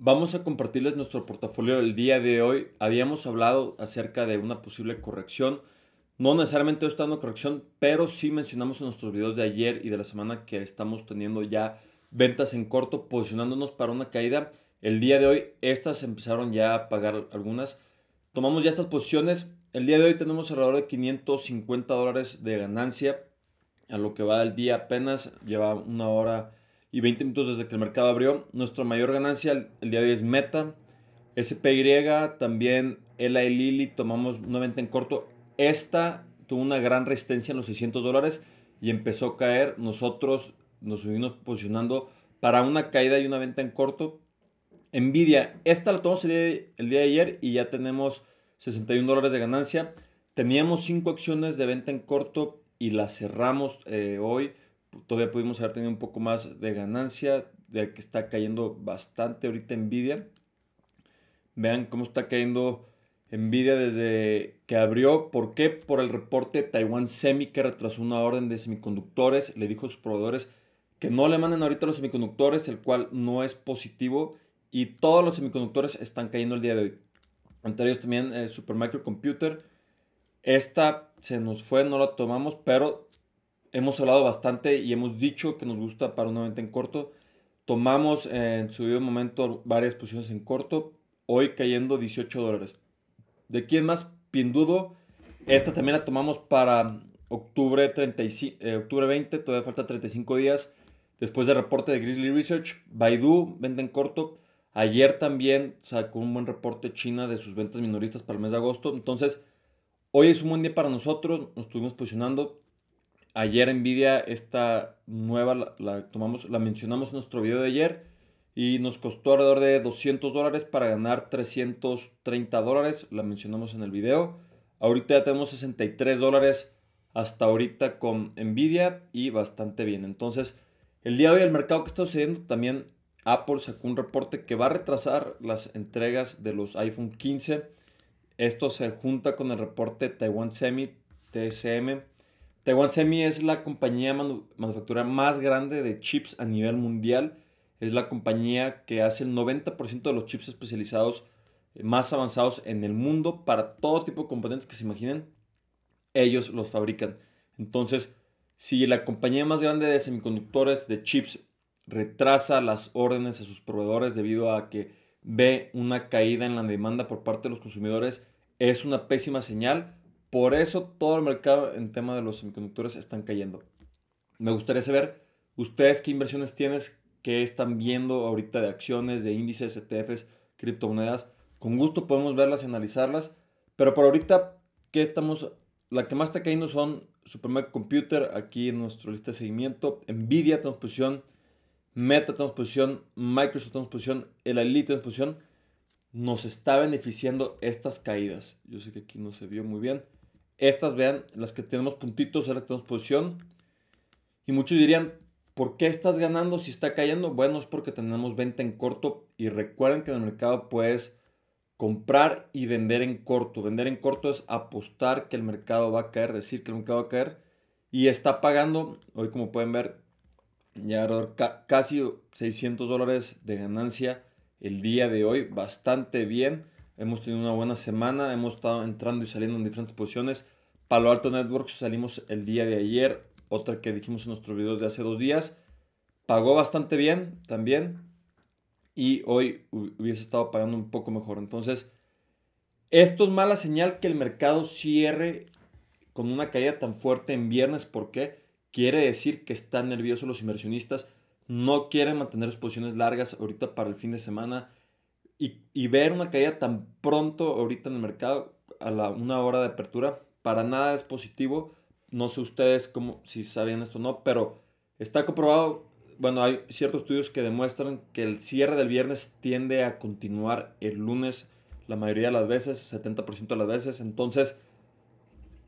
Vamos a compartirles nuestro portafolio del día de hoy. Habíamos hablado acerca de una posible corrección. No necesariamente está una corrección, pero sí mencionamos en nuestros videos de ayer y de la semana que estamos teniendo ya ventas en corto, posicionándonos para una caída. El día de hoy estas empezaron ya a pagar algunas. Tomamos ya estas posiciones. El día de hoy tenemos alrededor de 550 dólares de ganancia a lo que va el día. Apenas lleva una hora y 20 minutos desde que el mercado abrió. Nuestra mayor ganancia el día de hoy es Meta, SPY, también y Lili, tomamos una venta en corto. Esta tuvo una gran resistencia en los 600 dólares y empezó a caer. Nosotros nos subimos posicionando para una caída y una venta en corto. Nvidia, esta la tomamos el día de, ayer y ya tenemos 61 dólares de ganancia. Teníamos 5 acciones de venta en corto y las cerramos eh, hoy todavía pudimos haber tenido un poco más de ganancia, de que está cayendo bastante ahorita Nvidia. Vean cómo está cayendo Nvidia desde que abrió. ¿Por qué? Por el reporte Taiwan Semi que retrasó una orden de semiconductores. Le dijo a sus proveedores que no le manden ahorita los semiconductores, el cual no es positivo. Y todos los semiconductores están cayendo el día de hoy. anteriores también eh, Supermicro Computer. Esta se nos fue, no la tomamos, pero hemos hablado bastante y hemos dicho que nos gusta para una venta en corto. Tomamos eh, en su debido momento varias posiciones en corto, hoy cayendo 18 dólares. ¿De quién más? Pindudo. Esta también la tomamos para octubre, 35, eh, octubre 20, todavía falta 35 días. Después del reporte de Grizzly Research, Baidu vende en corto. Ayer también sacó un buen reporte China de sus ventas minoristas para el mes de agosto. Entonces, hoy es un buen día para nosotros. Nos estuvimos posicionando. Ayer Nvidia, esta nueva, la, tomamos, la mencionamos en nuestro video de ayer y nos costó alrededor de 200 dólares para ganar 330 dólares, la mencionamos en el video. Ahorita ya tenemos 63 dólares hasta ahorita con Nvidia y bastante bien. Entonces, el día de hoy el mercado que está sucediendo también Apple sacó un reporte que va a retrasar las entregas de los iPhone 15. Esto se junta con el reporte Taiwan Semi TSM Taiwan Semi es la compañía manufacturera manufactura más grande de chips a nivel mundial. Es la compañía que hace el 90% de los chips especializados eh, más avanzados en el mundo para todo tipo de componentes que se imaginen. Ellos los fabrican. Entonces, si la compañía más grande de semiconductores de chips retrasa las órdenes a sus proveedores debido a que ve una caída en la demanda por parte de los consumidores, es una pésima señal por eso todo el mercado en tema de los semiconductores están cayendo. Me gustaría saber, ¿ustedes qué inversiones tienes? ¿Qué están viendo ahorita de acciones, de índices, ETFs, criptomonedas? Con gusto podemos verlas y analizarlas. Pero por ahorita, ¿qué estamos? La que más está cayendo son Computer aquí en nuestro lista de seguimiento. Nvidia transposición, Meta transposición, Microsoft transposición, El Elite tenemos Nos está beneficiando estas caídas. Yo sé que aquí no se vio muy bien. Estas, vean, las que tenemos puntitos, en que tenemos posición. Y muchos dirían, ¿por qué estás ganando si está cayendo? Bueno, es porque tenemos venta en corto y recuerden que en el mercado puedes comprar y vender en corto. Vender en corto es apostar que el mercado va a caer, decir que el mercado va a caer y está pagando, hoy como pueden ver, ya casi 600 dólares de ganancia el día de hoy, bastante bien. Hemos tenido una buena semana, hemos estado entrando y saliendo en diferentes posiciones. Palo Alto Networks salimos el día de ayer, otra que dijimos en nuestros videos de hace dos días. Pagó bastante bien también y hoy hubiese estado pagando un poco mejor. Entonces, esto es mala señal que el mercado cierre con una caída tan fuerte en viernes porque quiere decir que están nerviosos los inversionistas, no quieren mantener sus posiciones largas ahorita para el fin de semana y, ver una caída tan pronto ahorita en el mercado, a la una hora de apertura, para nada es positivo. No sé ustedes cómo, si sabían esto o no, pero está comprobado, bueno, hay ciertos estudios que demuestran que el cierre del viernes tiende a continuar el lunes la mayoría de las veces, 70% de las veces. Entonces,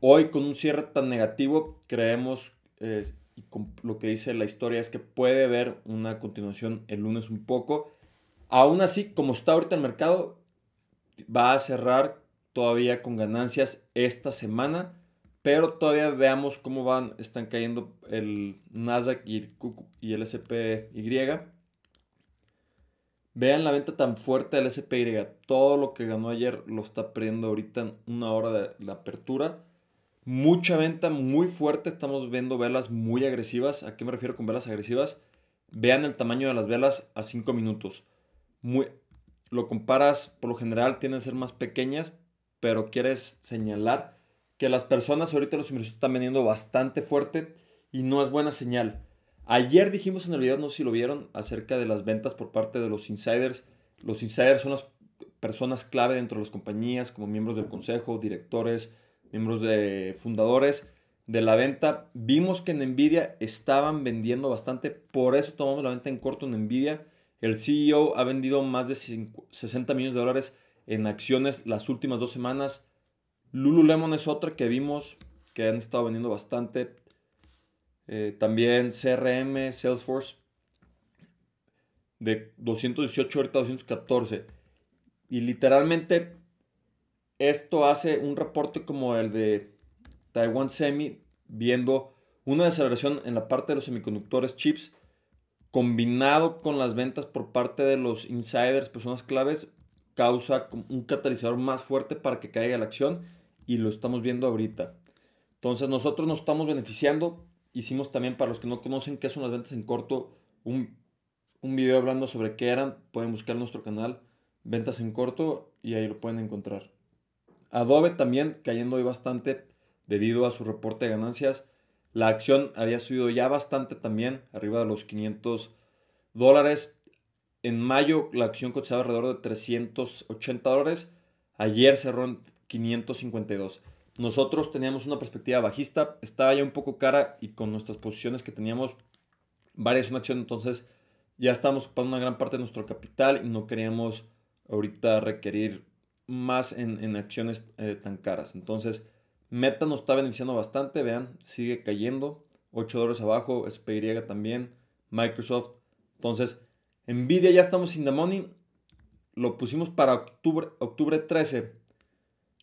hoy con un cierre tan negativo, creemos, eh, y con lo que dice la historia, es que puede haber una continuación el lunes un poco Aún así, como está ahorita el mercado, va a cerrar todavía con ganancias esta semana, pero todavía veamos cómo van, están cayendo el Nasdaq y el, y el SPY. Vean la venta tan fuerte del SPY. Todo lo que ganó ayer lo está perdiendo ahorita en una hora de la apertura. Mucha venta muy fuerte. Estamos viendo velas muy agresivas. ¿A qué me refiero con velas agresivas? Vean el tamaño de las velas a 5 minutos muy, lo comparas, por lo general tienen a ser más pequeñas, pero quieres señalar que las personas ahorita los inversores están vendiendo bastante fuerte y no es buena señal. Ayer dijimos en el video, no sé si lo vieron, acerca de las ventas por parte de los insiders. Los insiders son las personas clave dentro de las compañías, como miembros del consejo, directores, miembros de fundadores de la venta. Vimos que en Nvidia estaban vendiendo bastante, por eso tomamos la venta en corto en Nvidia el CEO ha vendido más de 60 millones de dólares en acciones las últimas dos semanas. Lululemon es otra que vimos que han estado vendiendo bastante. Eh, también CRM, Salesforce, de 218 ahorita 214. Y literalmente esto hace un reporte como el de Taiwan Semi, viendo una desaceleración en la parte de los semiconductores chips combinado con las ventas por parte de los insiders, personas claves, causa un catalizador más fuerte para que caiga la acción y lo estamos viendo ahorita. Entonces nosotros nos estamos beneficiando. Hicimos también, para los que no conocen qué son las ventas en corto, un, un video hablando sobre qué eran. Pueden buscar nuestro canal Ventas en Corto y ahí lo pueden encontrar. Adobe también cayendo hoy bastante debido a su reporte de ganancias la acción había subido ya bastante también, arriba de los 500 dólares. En mayo la acción cotizaba alrededor de 380 dólares. Ayer cerró en 552. Nosotros teníamos una perspectiva bajista, estaba ya un poco cara y con nuestras posiciones que teníamos varias una entonces ya estábamos ocupando una gran parte de nuestro capital y no queríamos ahorita requerir más en, acciones eh, tan caras. Entonces, Meta nos está beneficiando bastante, vean, sigue cayendo. 8 dólares abajo, SPY también, Microsoft. Entonces, Nvidia ya estamos sin the money. Lo pusimos para octubre, octubre 13.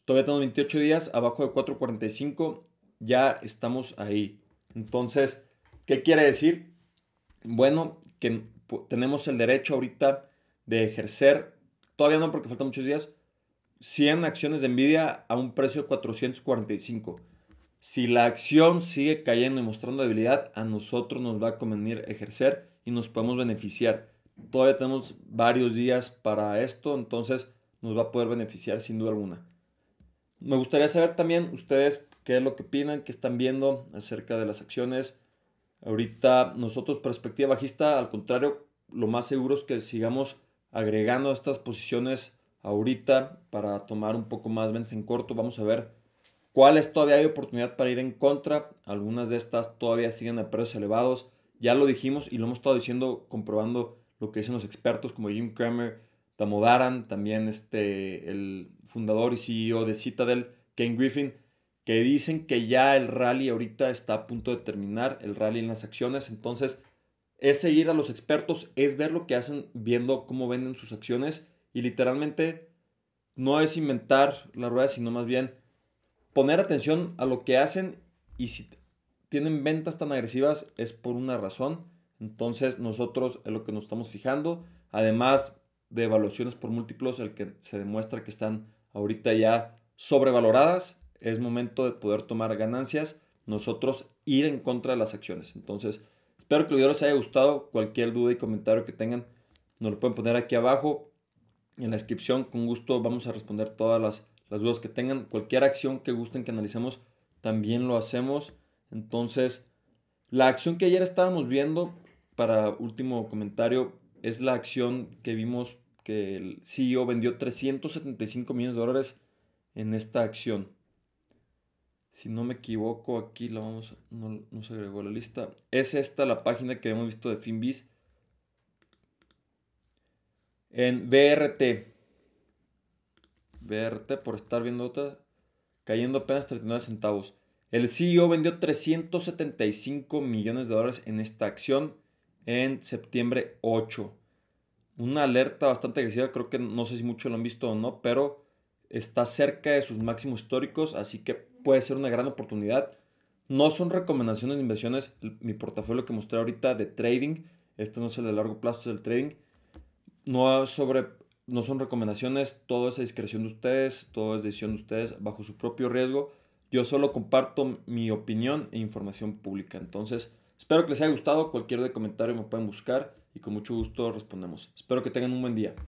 Todavía tenemos 28 días, abajo de 4.45. Ya estamos ahí. Entonces, ¿qué quiere decir? Bueno, que tenemos el derecho ahorita de ejercer, todavía no porque faltan muchos días, 100 acciones de Nvidia a un precio de 445. Si la acción sigue cayendo y mostrando debilidad, a nosotros nos va a convenir ejercer y nos podemos beneficiar. Todavía tenemos varios días para esto, entonces nos va a poder beneficiar sin duda alguna. Me gustaría saber también ustedes qué es lo que opinan, qué están viendo acerca de las acciones. Ahorita nosotros perspectiva bajista, al contrario, lo más seguro es que sigamos agregando estas posiciones ahorita para tomar un poco más ventas en corto. Vamos a ver cuáles todavía hay oportunidad para ir en contra. Algunas de estas todavía siguen a precios elevados. Ya lo dijimos y lo hemos estado diciendo, comprobando lo que dicen los expertos como Jim Kramer, Tamodaran, también este, el fundador y CEO de Citadel, Ken Griffin, que dicen que ya el rally ahorita está a punto de terminar, el rally en las acciones. Entonces, es seguir a los expertos, es ver lo que hacen, viendo cómo venden sus acciones y literalmente no es inventar la rueda, sino más bien poner atención a lo que hacen y si tienen ventas tan agresivas es por una razón. Entonces nosotros es lo que nos estamos fijando. Además de evaluaciones por múltiplos, el que se demuestra que están ahorita ya sobrevaloradas, es momento de poder tomar ganancias, nosotros ir en contra de las acciones. Entonces, espero que el video les haya gustado. Cualquier duda y comentario que tengan, nos lo pueden poner aquí abajo en la descripción. Con gusto vamos a responder todas las, dudas que tengan. Cualquier acción que gusten que analicemos, también lo hacemos. Entonces, la acción que ayer estábamos viendo, para último comentario, es la acción que vimos que el CEO vendió 375 millones de dólares en esta acción. Si no me equivoco, aquí la vamos, no, no se agregó la lista. Es esta la página que hemos visto de Finbis en BRT. BRT por estar viendo otra, cayendo apenas 39 centavos. El CEO vendió 375 millones de dólares en esta acción en septiembre 8. Una alerta bastante agresiva, creo que no sé si muchos lo han visto o no, pero está cerca de sus máximos históricos, así que puede ser una gran oportunidad. No son recomendaciones de inversiones, mi portafolio que mostré ahorita de trading, este no es el de largo plazo, es el trading, no, sobre, no son recomendaciones, todo es discreción de ustedes, todo es decisión de ustedes bajo su propio riesgo. Yo solo comparto mi opinión e información pública. Entonces, espero que les haya gustado. Cualquier de comentario me pueden buscar y con mucho gusto respondemos. Espero que tengan un buen día.